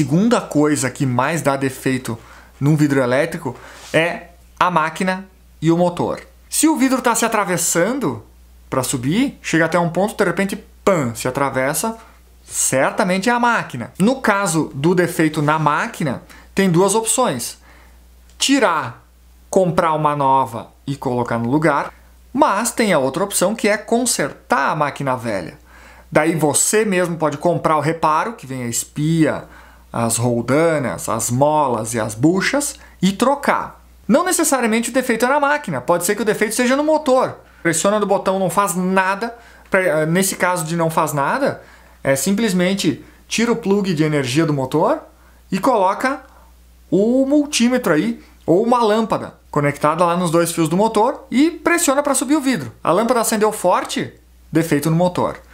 segunda coisa que mais dá defeito num vidro elétrico é a máquina e o motor. Se o vidro está se atravessando para subir, chega até um ponto, de repente, pam, se atravessa, certamente é a máquina. No caso do defeito na máquina, tem duas opções: tirar, comprar uma nova e colocar no lugar, mas tem a outra opção que é consertar a máquina velha. Daí você mesmo pode comprar o reparo, que vem a espia, as roldanas, as molas e as buchas e trocar. Não necessariamente o defeito é na máquina, pode ser que o defeito seja no motor. Pressiona no botão, não faz nada. Eh, nesse caso de não faz nada, é simplesmente tira o plug de energia do motor e coloca o multímetro aí ou uma lâmpada conectada lá nos dois fios do motor e pressiona para subir o vidro. A lâmpada acendeu forte, defeito no motor.